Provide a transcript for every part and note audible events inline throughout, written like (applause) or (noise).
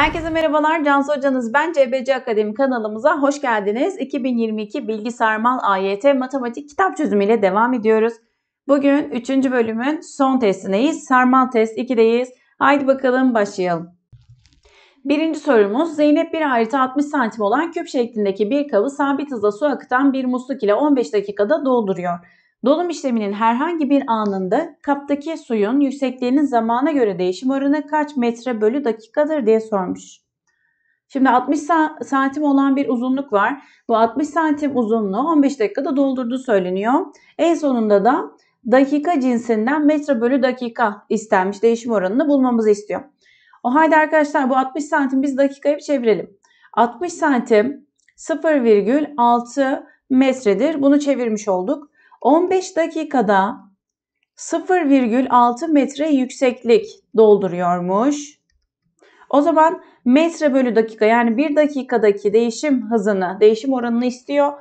Herkese merhabalar. Cansu Hocanız ben. CBC Akademi kanalımıza hoş geldiniz. 2022 Bilgi Sarmal AYT Matematik kitap çözümüyle devam ediyoruz. Bugün 3. bölümün son testindeyiz. Sarmal test 2'deyiz. Haydi bakalım başlayalım. Birinci sorumuz Zeynep bir harita 60 santim olan küp şeklindeki bir kabı sabit hızla su akıtan bir musluk ile 15 dakikada dolduruyor. Dolum işleminin herhangi bir anında kaptaki suyun yüksekliğinin zamana göre değişim oranı kaç metre bölü dakikadır diye sormuş. Şimdi 60 santim olan bir uzunluk var. Bu 60 santim uzunluğu 15 dakikada doldurduğu söyleniyor. En sonunda da dakika cinsinden metre bölü dakika istenmiş değişim oranını bulmamızı istiyor. O halde arkadaşlar bu 60 santim biz dakikaya bir çevirelim. 60 santim 0,6 metredir. Bunu çevirmiş olduk. 15 dakikada 0,6 metre yükseklik dolduruyormuş. O zaman metre bölü dakika yani bir dakikadaki değişim hızını, değişim oranını istiyor.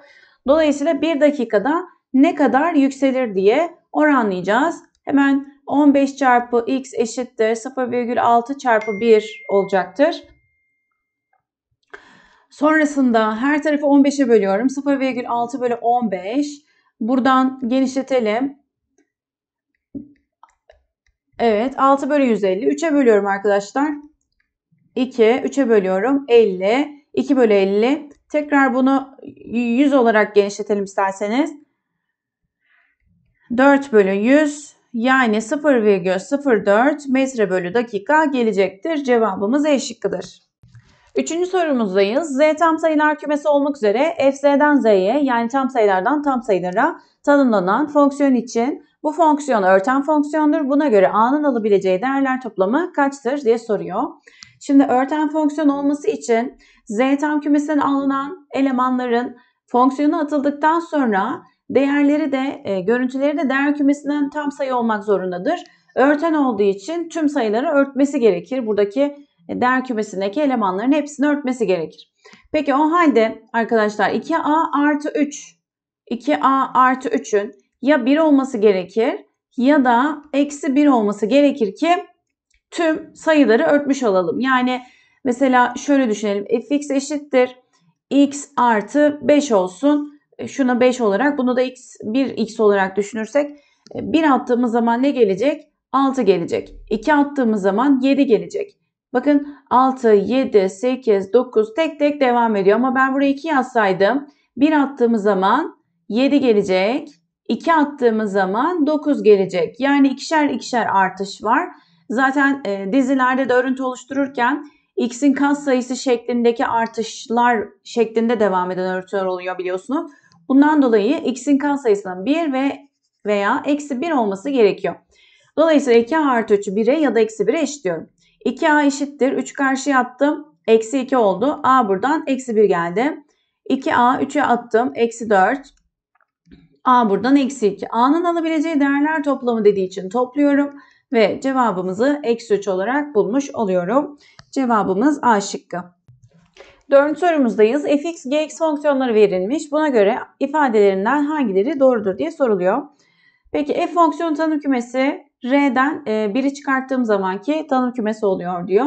Dolayısıyla bir dakikada ne kadar yükselir diye oranlayacağız. Hemen 15 çarpı x eşittir 0,6 çarpı 1 olacaktır. Sonrasında her tarafı 15'e bölüyorum. 0,6 bölü 15 Buradan genişletelim. Evet 6 bölü 150. 3'e bölüyorum arkadaşlar. 2, 3'e bölüyorum. 50, 2 bölü 50. Tekrar bunu 100 olarak genişletelim isterseniz. 4 bölü 100 yani 0,04 metre bölü dakika gelecektir. Cevabımız E şıkkıdır. Üçüncü sorumuzdayız. Z tam sayılar kümesi olmak üzere Fz'den Z'ye yani tam sayılardan tam sayılara tanımlanan fonksiyon için bu fonksiyon örten fonksiyondur. Buna göre A'nın alabileceği değerler toplamı kaçtır diye soruyor. Şimdi örten fonksiyon olması için Z tam kümesinden alınan elemanların fonksiyonu atıldıktan sonra değerleri de e, görüntüleri de değer kümesinden tam sayı olmak zorundadır. Örten olduğu için tüm sayıları örtmesi gerekir. Buradaki e, değer kümesindeki elemanların hepsini örtmesi gerekir. Peki o halde arkadaşlar 2a artı 3 2a artı 3'ün ya 1 olması gerekir ya da eksi 1 olması gerekir ki tüm sayıları örtmüş olalım. Yani mesela şöyle düşünelim fx eşittir x artı 5 olsun. E, şuna 5 olarak bunu da x 1x olarak düşünürsek 1 e, attığımız zaman ne gelecek? 6 gelecek. 2 attığımız zaman 7 gelecek. Bakın 6, 7, 8, 9 tek tek devam ediyor. Ama ben buraya 2 yazsaydım 1 attığımız zaman 7 gelecek. 2 attığımız zaman 9 gelecek. Yani ikişer ikişer artış var. Zaten e, dizilerde de örüntü oluştururken x'in kas sayısı şeklindeki artışlar şeklinde devam eden örüntüler oluyor biliyorsunuz. Bundan dolayı x'in kas sayısının 1 ve veya eksi 1 olması gerekiyor. Dolayısıyla 2 artı 3'ü 1'e ya da eksi 1'e eşitliyorum. 2a eşittir. 3 karşıya attım. Eksi 2 oldu. a buradan eksi 1 geldi. 2a 3'e attım. Eksi 4. a buradan eksi 2. a'nın alabileceği değerler toplamı dediği için topluyorum. Ve cevabımızı eksi 3 olarak bulmuş oluyorum. Cevabımız A şıkkı. Dördüncü sorumuzdayız. fx, gx fonksiyonları verilmiş. Buna göre ifadelerinden hangileri doğrudur diye soruluyor. Peki f fonksiyon tanım kümesi R'den e, 1'i çıkarttığım ki tanım kümesi oluyor diyor.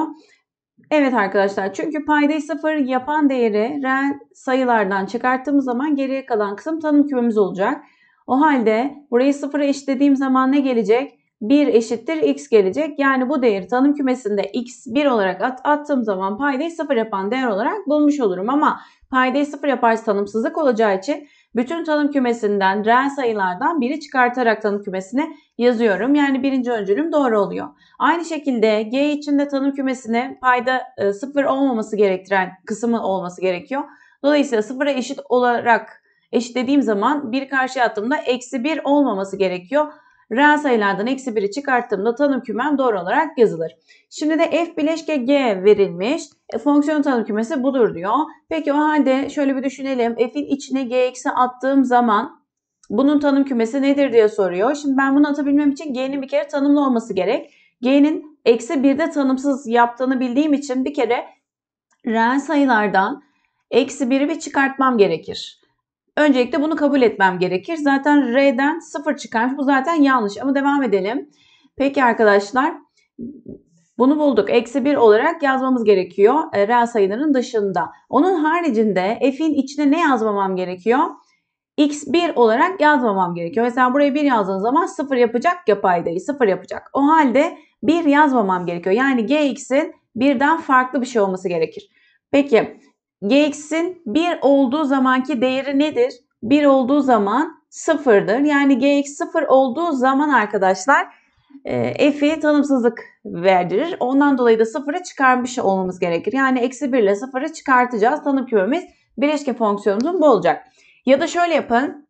Evet arkadaşlar çünkü paydayı sıfır yapan değeri R sayılardan çıkarttığımız zaman geriye kalan kısım tanım kümemiz olacak. O halde burayı sıfıra eşitlediğim zaman ne gelecek? 1 eşittir x gelecek. Yani bu değeri tanım kümesinde x 1 olarak at, attığım zaman paydayı sıfır yapan değer olarak bulmuş olurum. Ama paydayı sıfır yaparsa tanımsızlık olacağı için bütün tanım kümesinden reel sayılardan biri çıkartarak tanım kümesine yazıyorum. Yani birinci öncülüm doğru oluyor. Aynı şekilde G için de tanım kümesine payda e, sıfır olmaması gerektiren kısmı olması gerekiyor. Dolayısıyla sıfıra eşit olarak eşitlediğim zaman bir karşı attığımda eksi bir olmaması gerekiyor. Reel sayılardan eksi 1'i çıkarttığımda tanım kümem doğru olarak yazılır. Şimdi de f bileşke g verilmiş. E, fonksiyon tanım kümesi budur diyor. Peki o halde şöyle bir düşünelim. F'in içine g eksi attığım zaman bunun tanım kümesi nedir diye soruyor. Şimdi ben bunu atabilmem için g'nin bir kere tanımlı olması gerek. G'nin eksi 1'de tanımsız yaptığını bildiğim için bir kere reel sayılardan eksi 1'i bir çıkartmam gerekir. Öncelikle bunu kabul etmem gerekir. Zaten R'den 0 çıkarmış. Bu zaten yanlış ama devam edelim. Peki arkadaşlar bunu bulduk. Eksi 1 olarak yazmamız gerekiyor. E, R reel dışında. Onun haricinde f'in içine ne yazmamam gerekiyor? x1 olarak yazmamam gerekiyor. Mesela buraya 1 yazdığınız zaman 0 yapacak ya paydayı 0 yapacak. O halde 1 yazmamam gerekiyor. Yani gx'in birden farklı bir şey olması gerekir. Peki gx'in 1 olduğu zamanki değeri nedir? 1 olduğu zaman 0'dır. Yani gx 0 olduğu zaman arkadaşlar e, f'i tanımsızlık verdirir. Ondan dolayı da 0'ı çıkarmış olmamız gerekir. Yani eksi 1 ile 0'ı çıkartacağız. Tanım kümemiz bileşke fonksiyonumuzun bu olacak. Ya da şöyle yapın.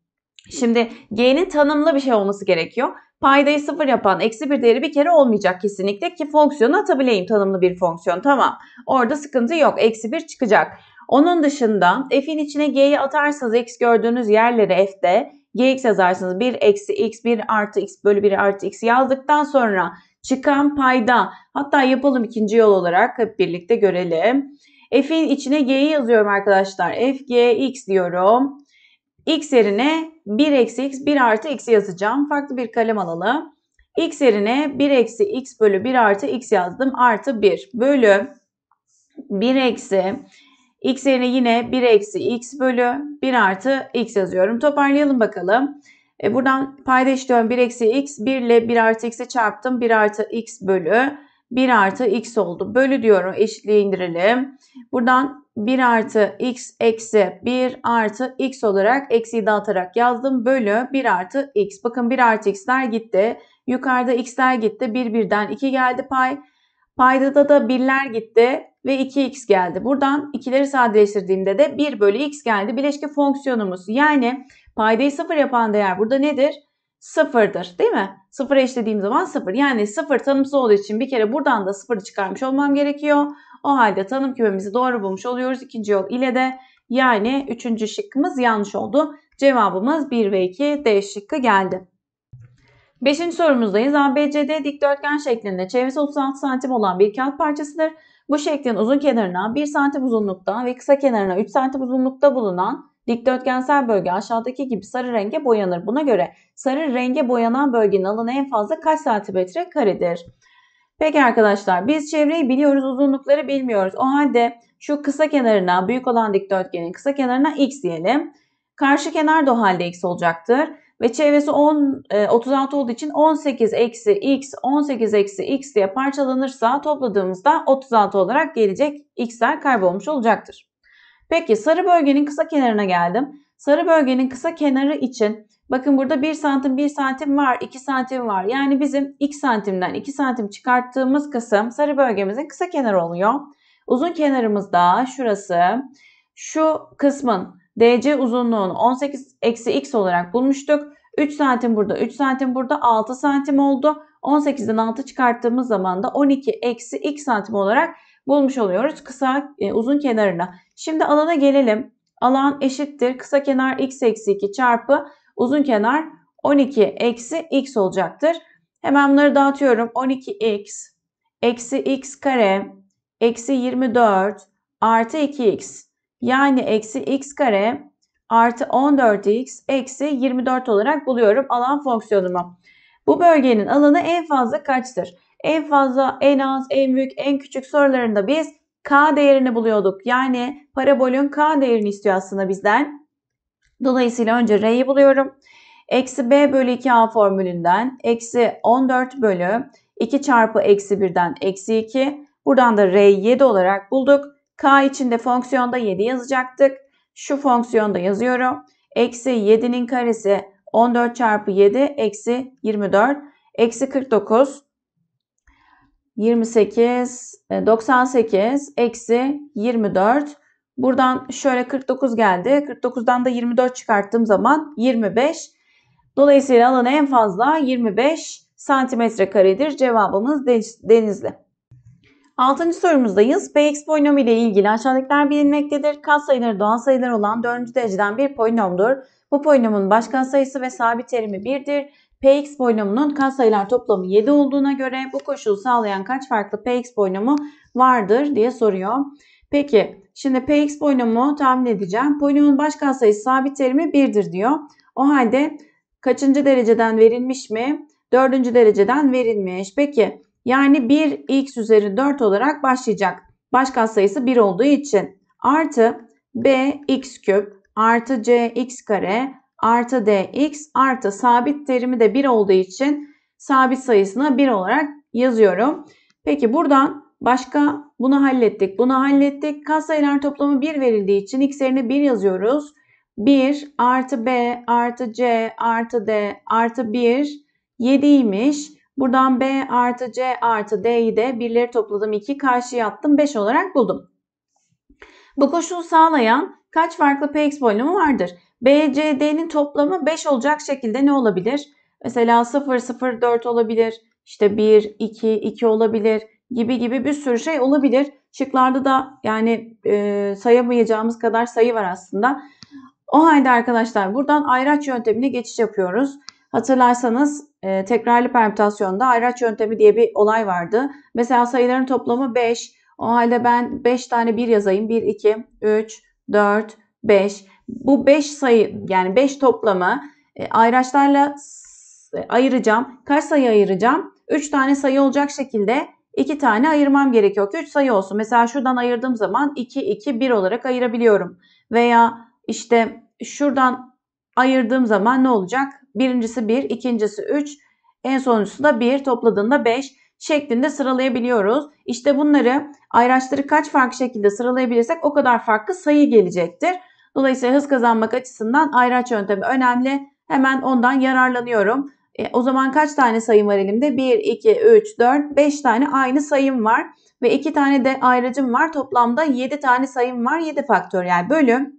Şimdi g'nin tanımlı bir şey olması gerekiyor. Paydayı sıfır yapan eksi bir değeri bir kere olmayacak kesinlikle ki fonksiyonu atabileyim tanımlı bir fonksiyon. Tamam orada sıkıntı yok eksi bir çıkacak. Onun dışında f'in içine g'yi atarsanız x gördüğünüz yerlere f'de gx yazarsınız. 1 eksi x 1 artı x bölü 1 artı x yazdıktan sonra çıkan payda hatta yapalım ikinci yol olarak hep birlikte görelim. F'in içine g'yi yazıyorum arkadaşlar. F g x diyorum. X yerine 1 eksi x 1 artı x yazacağım. Farklı bir kalem alalım. X yerine 1 eksi x bölü 1 artı x yazdım. Artı 1 bölü 1 eksi X yerine yine 1 eksi x bölü 1 artı x yazıyorum. Toparlayalım bakalım. E buradan payda 1 eksi x 1 ile 1 artı x'i çarptım. 1 artı x bölü 1 artı x oldu. Bölü diyorum eşitliği indirelim. Buradan 1 artı x eksi 1 artı x olarak eksiyi dağıtarak yazdım. Bölü 1 artı x. Bakın 1 artı x'ler gitti. Yukarıda x'ler gitti. 1 birden 2 geldi pay. Paydada da birler gitti ve 2x geldi. Buradan ikileri sadeleştirdiğimde de 1 bölü x geldi. Bileşke fonksiyonumuz yani paydayı 0 yapan değer burada nedir? 0'dır değil mi? 0'a eşlediğim zaman 0. Yani 0 tanımsız olduğu için bir kere buradan da 0'ı çıkarmış olmam gerekiyor. O halde tanım kümemizi doğru bulmuş oluyoruz. İkinci yol ile de yani üçüncü şıkkımız yanlış oldu. Cevabımız 1 ve 2 D şıkkı geldi. Beşinci sorumuzdayız. ABCD dikdörtgen şeklinde çevresi 36 santim olan bir kağıt parçasıdır. Bu şeklin uzun kenarına 1 santim uzunlukta ve kısa kenarına 3 santim uzunlukta bulunan dikdörtgensel bölge aşağıdaki gibi sarı renge boyanır. Buna göre sarı renge boyanan bölgenin alanı en fazla kaç santimetre karedir? Peki arkadaşlar biz çevreyi biliyoruz uzunlukları bilmiyoruz. O halde şu kısa kenarına büyük olan dikdörtgenin kısa kenarına x diyelim. Karşı kenar da o halde x olacaktır ve çevresi 10 36 e, olduğu için 18 eksi x 18 eksi x diye parçalanırsa topladığımızda 36 olarak gelecek x'ler kaybolmuş olacaktır. Peki sarı bölgenin kısa kenarına geldim. Sarı bölgenin kısa kenarı için bakın burada 1 santim 1 santim var 2 santim var. Yani bizim x santimden 2 santim çıkarttığımız kısım sarı bölgemizin kısa kenarı oluyor. Uzun kenarımız da şurası şu kısmın DC uzunluğunu 18 eksi x olarak bulmuştuk. 3 santim burada, 3 santim burada 6 santim oldu. 18'den 6 çıkarttığımız zaman da 12 eksi x santim olarak bulmuş oluyoruz kısa e, uzun kenarına. Şimdi alana gelelim. Alan eşittir kısa kenar x eksi 2 çarpı uzun kenar 12 eksi x olacaktır. Hemen bunları dağıtıyorum. 12x eksi x kare eksi 24 artı 2x yani eksi x kare artı 14x eksi 24 olarak buluyorum alan fonksiyonumu. Bu bölgenin alanı en fazla kaçtır? En fazla, en az, en büyük, en küçük sorularında biz k değerini buluyorduk. Yani parabolün k değerini istiyor aslında bizden. Dolayısıyla önce r'yi buluyorum. Eksi b bölü 2a formülünden eksi 14 bölü 2 çarpı eksi 1'den eksi 2. Buradan da r 7 olarak bulduk. K içinde fonksiyonda 7 yazacaktık. Şu fonksiyonda yazıyorum. Eksi 7'nin karesi 14 çarpı 7 eksi 24. Eksi 49. 28, 98, eksi 24. Buradan şöyle 49 geldi. 49'dan da 24 çıkarttığım zaman 25. Dolayısıyla alanı en fazla 25 santimetre karedir. Cevabımız Denizli. Altıncı sorumuzdayız. Px polinomu ile ilgili aşağıdakiler bilinmektedir. Kat sayıları doğal sayılar olan dördüncü dereceden bir polinomdur. Bu polinomun başkan sayısı ve sabit terimi 1'dir. Px polinomunun katsayılar toplamı 7 olduğuna göre bu koşulu sağlayan kaç farklı Px polinomu vardır diye soruyor. Peki şimdi Px polinomu tahmin edeceğim. Polinomun baş katsayısı sabit terimi 1'dir diyor. O halde kaçıncı dereceden verilmiş mi? Dördüncü dereceden verilmiş. Peki yani 1x üzeri 4 olarak başlayacak. Baş kat sayısı 1 olduğu için. Artı b x küp artı c x kare artı d x artı sabit terimi de 1 olduğu için sabit sayısına 1 olarak yazıyorum. Peki buradan başka bunu hallettik. Bunu hallettik. Katsayılar toplamı 1 verildiği için x yerine 1 yazıyoruz. 1 artı b artı c artı d artı 1 7 7'ymiş. Buradan B artı C artı D'yi de birleri topladım 2 karşı yattım, 5 olarak buldum. Bu koşulu sağlayan kaç farklı px polinomu vardır? B, C, D'nin toplamı 5 olacak şekilde ne olabilir? Mesela 0, 0, 4 olabilir. İşte 1, 2, 2 olabilir gibi gibi bir sürü şey olabilir. Şıklarda da yani e, sayamayacağımız kadar sayı var aslında. O halde arkadaşlar buradan ayraç yöntemine geçiş yapıyoruz. Hatırlarsanız e, tekrarlı permütasyonda ayraç yöntemi diye bir olay vardı. Mesela sayıların toplamı 5. O halde ben 5 tane 1 yazayım. 1, 2, 3, 4, 5. Bu 5 sayı yani 5 toplamı e, ayraçlarla ayıracağım. Kaç sayı ayıracağım? 3 tane sayı olacak şekilde 2 tane ayırmam gerekiyor ki 3 sayı olsun. Mesela şuradan ayırdığım zaman 2, 2, 1 olarak ayırabiliyorum. Veya işte şuradan ayırdığım zaman ne olacak? Birincisi 1, ikincisi 3, en sonuncusu da 1, topladığında 5 şeklinde sıralayabiliyoruz. İşte bunları ayraçları kaç farklı şekilde sıralayabilirsek o kadar farklı sayı gelecektir. Dolayısıyla hız kazanmak açısından ayraç yöntemi önemli. Hemen ondan yararlanıyorum. E, o zaman kaç tane sayım var elimde? 1, 2, 3, 4, 5 tane aynı sayım var. Ve 2 tane de ayracım var. Toplamda 7 tane sayım var. 7 faktöriyel yani bölü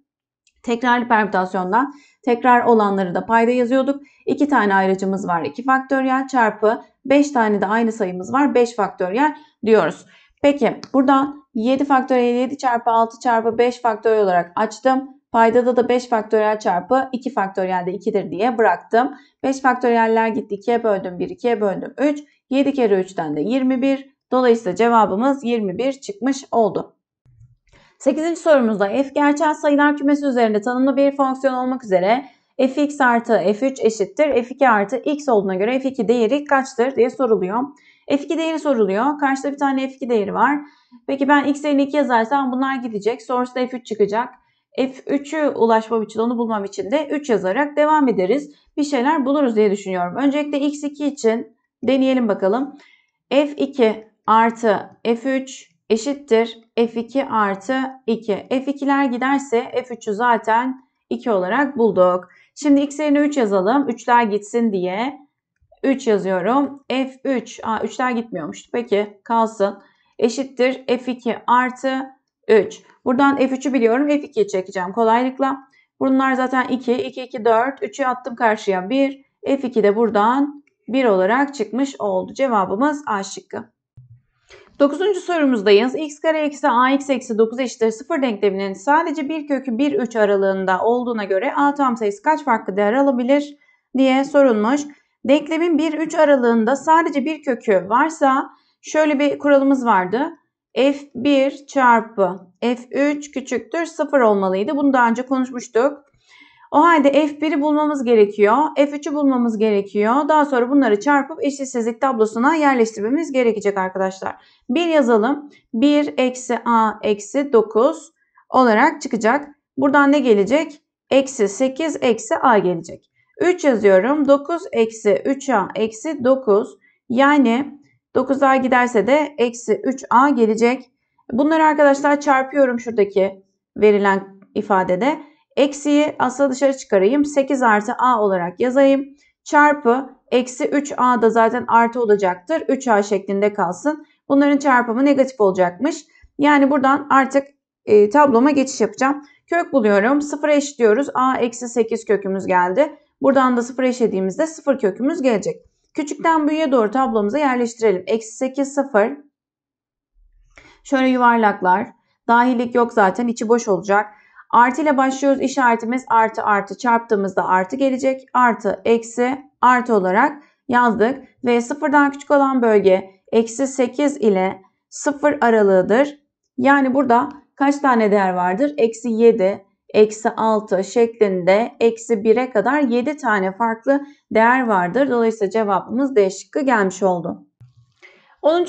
tekrarlı permütasyondan Tekrar olanları da payda yazıyorduk. 2 tane ayrıcımız var 2 faktöryel çarpı 5 tane de aynı sayımız var 5 faktöryel diyoruz. Peki buradan 7 faktöriyel 7 çarpı 6 çarpı 5 faktöriyel olarak açtım. Paydada da 5 faktöriyel çarpı 2 faktöriyel de 2'dir diye bıraktım. 5 faktöriyeller gitti 2'ye böldüm 1 2'ye böldüm 3. 7 kere 3'ten de 21. Dolayısıyla cevabımız 21 çıkmış oldu. Sekizinci sorumuzda f gerçel sayılar kümesi üzerinde tanımlı bir fonksiyon olmak üzere fx artı f3 eşittir f2 artı x olduğuna göre f2 değeri kaçtır diye soruluyor. f2 değeri soruluyor. Karşıda bir tane f2 değeri var. Peki ben x yerine 2 yazarsam bunlar gidecek. Sonrasında f3 çıkacak. F3'ü ulaşmam için onu bulmam için de 3 yazarak devam ederiz. Bir şeyler buluruz diye düşünüyorum. Öncelikle x2 için deneyelim bakalım. F2 artı F3 eşittir F2 artı 2. F2'ler giderse F3'ü zaten 2 olarak bulduk. Şimdi x yerine 3 yazalım. 3'ler gitsin diye. 3 yazıyorum. F3. Aa 3'ler gitmiyormuş. Peki kalsın. Eşittir F2 artı 3. Buradan F3'ü biliyorum. F2'yi çekeceğim kolaylıkla. Bunlar zaten 2. 2, 2, 4. 3'ü attım karşıya 1. F2 de buradan 1 olarak çıkmış oldu. Cevabımız A şıkkı. Dokuzuncu sorumuzdayız. x kare eksi ax eksi 9 eşittir 0 denkleminin sadece bir kökü 1 3 aralığında olduğuna göre a tam sayısı kaç farklı değer alabilir diye sorulmuş. Denklemin 1 3 aralığında sadece bir kökü varsa şöyle bir kuralımız vardı. f1 çarpı f3 küçüktür 0 olmalıydı. Bunu daha önce konuşmuştuk. O halde F1'i bulmamız gerekiyor. F3'ü bulmamız gerekiyor. Daha sonra bunları çarpıp eşitsizlik tablosuna yerleştirmemiz gerekecek arkadaşlar. 1 yazalım. 1 eksi a eksi 9 olarak çıkacak. Buradan ne gelecek? Eksi 8 eksi a gelecek. 3 yazıyorum. 9 eksi 3a eksi 9. Yani 9a giderse de eksi 3a gelecek. Bunları arkadaşlar çarpıyorum şuradaki verilen ifadede. Eksiyi asla dışarı çıkarayım. 8 artı a olarak yazayım. Çarpı eksi 3a da zaten artı olacaktır. 3a şeklinde kalsın. Bunların çarpımı negatif olacakmış. Yani buradan artık e, tabloma geçiş yapacağım. Kök buluyorum. 0 eşitliyoruz. a eksi 8 kökümüz geldi. Buradan da 0 eşlediğimizde 0 kökümüz gelecek. Küçükten büyüğe doğru tablomuza yerleştirelim. Eksi 8 0. Şöyle yuvarlaklar. Dahilik yok zaten içi boş olacak. Artı ile başlıyoruz. İşaretimiz artı artı çarptığımızda artı gelecek. Artı eksi artı olarak yazdık. Ve sıfırdan küçük olan bölge eksi 8 ile sıfır aralığıdır. Yani burada kaç tane değer vardır? Eksi 7, eksi 6 şeklinde eksi 1'e kadar 7 tane farklı değer vardır. Dolayısıyla cevabımız D şıkkı gelmiş oldu. 10.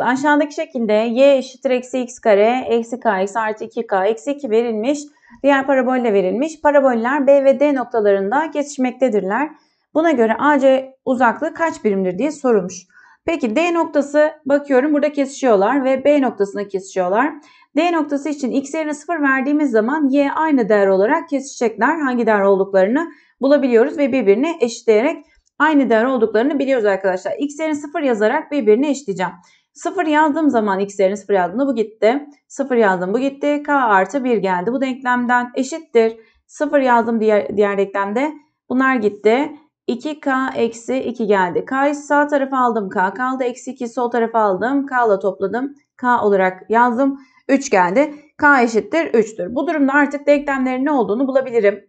Aşağıdaki şekilde y eşittir eksi x kare, eksi k x artı 2k, eksi 2 verilmiş. Diğer parabolle verilmiş. Paraboller B ve D noktalarında kesişmektedirler. Buna göre AC uzaklığı kaç birimdir diye sorulmuş. Peki D noktası bakıyorum burada kesişiyorlar ve B noktasına kesişiyorlar. D noktası için x yerine 0 verdiğimiz zaman y aynı değer olarak kesişecekler. Hangi değer olduklarını bulabiliyoruz ve birbirine eşitleyerek aynı değer olduklarını biliyoruz arkadaşlar. X 0 yazarak birbirine eşleyeceğim. 0 yazdığım zaman xlerin 0 yazdığımda bu gitti. 0 yazdım bu gitti. K artı 1 geldi. Bu denklemden eşittir. 0 yazdım diğer, diğer denklemde. Bunlar gitti. 2K eksi 2 geldi. K'yı sağ tarafa aldım. K kaldı. Eksi 2 sol tarafa aldım. K ile topladım. K olarak yazdım. 3 geldi. K eşittir 3'tür. Bu durumda artık denklemlerin ne olduğunu bulabilirim.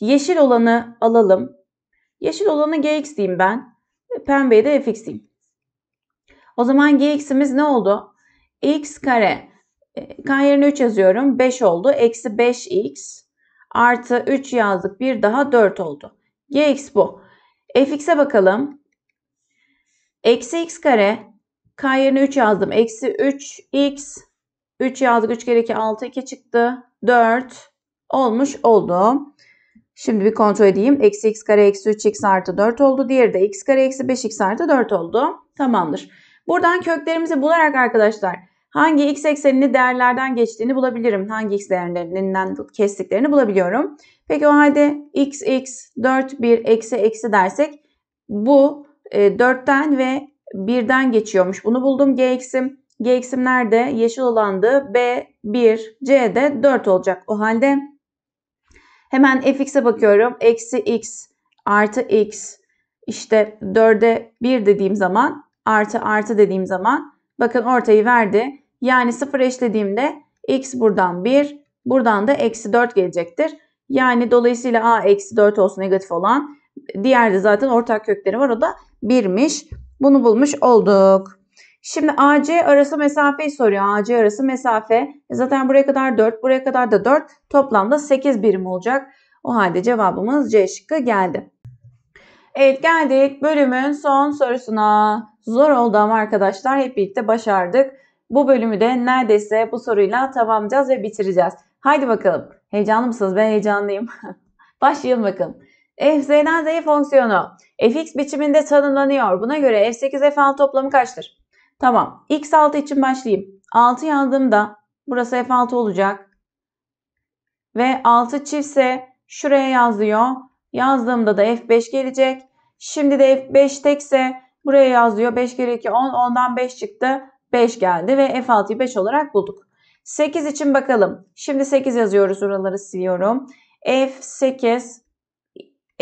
Yeşil olanı alalım. Yeşil olanı gx diyeyim ben. Pembeyi de fx diyeyim. O zaman gx'imiz ne oldu? x kare. E, k yerine 3 yazıyorum. 5 oldu. Eksi 5x artı 3 yazdık. Bir daha 4 oldu. gx bu. fx'e bakalım. Eksi x kare. K yerine 3 yazdım. Eksi 3x. 3 yazdık. 3 kere 2 6 2 çıktı. 4 olmuş oldu. Şimdi bir kontrol edeyim. Eksi x kare eksi 3x artı 4 oldu. Diğeri de x kare eksi 5x artı 4 oldu. Tamamdır. Buradan köklerimizi bularak arkadaşlar hangi x eksenini değerlerden geçtiğini bulabilirim. Hangi x değerlerinden kestiklerini bulabiliyorum. Peki o halde x x 4 1 eksi eksi dersek bu 4'ten e, ve 1'den geçiyormuş. Bunu buldum g eksim. G eksim nerede? Yeşil olandı. B 1 C de 4 olacak. O halde Hemen fx'e bakıyorum. Eksi x artı x işte 4'e 1 dediğim zaman artı artı dediğim zaman bakın ortayı verdi. Yani 0 eşlediğimde x buradan 1 buradan da eksi 4 gelecektir. Yani dolayısıyla a eksi 4 olsun negatif olan diğerde zaten ortak kökleri var o da 1'miş. Bunu bulmuş olduk. Şimdi AC arası mesafeyi soruyor. AC arası mesafe e, zaten buraya kadar 4, buraya kadar da 4. Toplamda 8 birim olacak. O halde cevabımız C şıkkı geldi. Evet geldik bölümün son sorusuna. Zor oldu ama arkadaşlar hep birlikte başardık. Bu bölümü de neredeyse bu soruyla tamamlayacağız ve bitireceğiz. Haydi bakalım. Heyecanlı mısınız? Ben heyecanlıyım. (laughs) Başlayalım bakalım. F, Z'den Z fonksiyonu. Fx biçiminde tanımlanıyor. Buna göre F8, F6 toplamı kaçtır? Tamam. X6 için başlayayım. 6 yazdığımda burası F6 olacak. Ve 6 çiftse şuraya yazıyor. Yazdığımda da F5 gelecek. Şimdi de F5 tekse buraya yazıyor. 5 kere 2 10. 10'dan 5 çıktı. 5 geldi ve F6'yı 5 olarak bulduk. 8 için bakalım. Şimdi 8 yazıyoruz. Oraları siliyorum. F8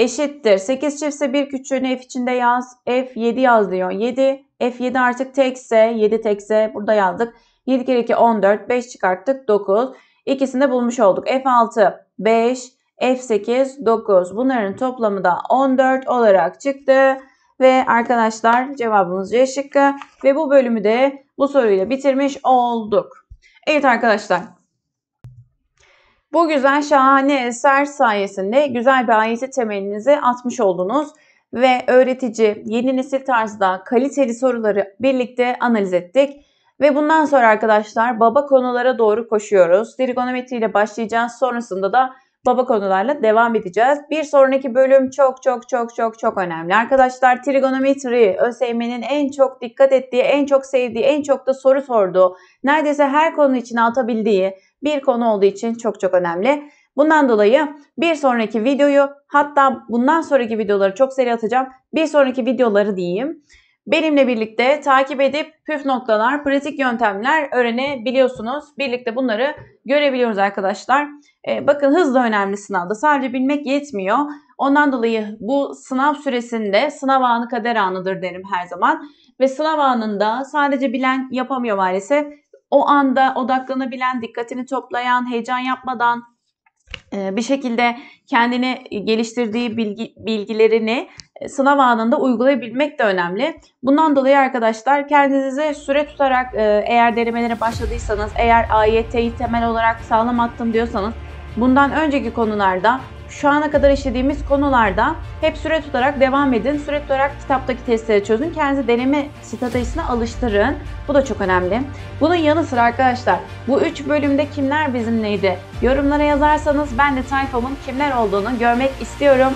eşittir. 8 çiftse bir küçüğünü f içinde yaz. F 7 yaz diyor. 7. F 7 artık tekse 7 tekse burada yazdık. 7 kere 2 14. 5 çıkarttık 9. İkisini de bulmuş olduk. F 6 5. F8 9. Bunların toplamı da 14 olarak çıktı. Ve arkadaşlar cevabımız C şıkkı. Ve bu bölümü de bu soruyla bitirmiş olduk. Evet arkadaşlar bu güzel şahane eser sayesinde güzel bir ailesi temelinizi atmış oldunuz ve öğretici yeni nesil tarzda kaliteli soruları birlikte analiz ettik. Ve bundan sonra arkadaşlar baba konulara doğru koşuyoruz. Trigonometri ile başlayacağız. Sonrasında da baba konularla devam edeceğiz. Bir sonraki bölüm çok çok çok çok çok önemli. Arkadaşlar trigonometri ÖSYM'nin en çok dikkat ettiği, en çok sevdiği, en çok da soru sorduğu, neredeyse her konu için atabildiği bir konu olduğu için çok çok önemli. Bundan dolayı bir sonraki videoyu hatta bundan sonraki videoları çok seri atacağım. Bir sonraki videoları diyeyim. Benimle birlikte takip edip püf noktalar, pratik yöntemler öğrenebiliyorsunuz. Birlikte bunları görebiliyoruz arkadaşlar. Ee, bakın hız önemli sınavda. Sadece bilmek yetmiyor. Ondan dolayı bu sınav süresinde sınav anı kader anıdır derim her zaman. Ve sınav anında sadece bilen yapamıyor maalesef o anda odaklanabilen, dikkatini toplayan, heyecan yapmadan e, bir şekilde kendini geliştirdiği bilgi, bilgilerini e, sınav anında uygulayabilmek de önemli. Bundan dolayı arkadaşlar kendinize süre tutarak e, eğer denemelere başladıysanız, eğer AYT'yi temel olarak sağlam attım diyorsanız bundan önceki konularda şu ana kadar işlediğimiz konularda hep süre tutarak devam edin. Süre tutarak kitaptaki testleri çözün. Kendinizi deneme stratejisine alıştırın. Bu da çok önemli. Bunun yanı sıra arkadaşlar bu 3 bölümde kimler bizimleydi? Yorumlara yazarsanız ben de tayfamın kimler olduğunu görmek istiyorum.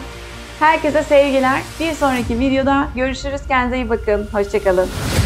Herkese sevgiler. Bir sonraki videoda görüşürüz. Kendinize iyi bakın. Hoşçakalın.